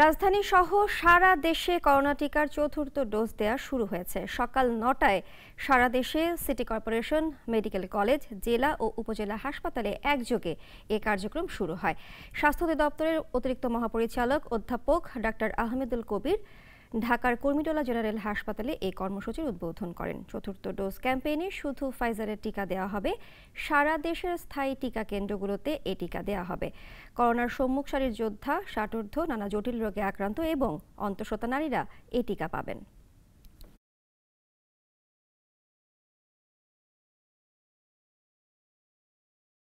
রাজধানী সহ সারা দেশে করোনা টিকার চতুর্থ ডোজ দেয়া শুরু হয়েছে সকাল নটায় সারা দেশে সিটি কর্পোরেশন মেডিকেল কলেজ জেলা ও উপজেলা হাসপাতালে একযোগে এ কার্যক্রম শুরু হয় স্বাস্থ্য দপ্তরের অতিরিক্ত মহাপরিচালক অধ্যাপক ডাক্তার আহমেদুল কবির ঢাকার কর্মীটলা জেনারেল হাসপাতালে এই কর্মসূচির উদ্বোধন করেন চতুর্থ ডোজ ক্যাম্পেইনে শুধু ফাইজারের টিকা দেওয়া হবে সারা দেশের স্থায়ী টিকা কেন্দ্রগুলোতে এই টিকা দেওয়া হবে করোনার সম্মুখ সারির যোদ্ধা ষাটোর্ধ নানা জটিল রোগে আক্রান্ত এবং অন্তঃসত্ত্বা নারীরা এই টিকা পাবেন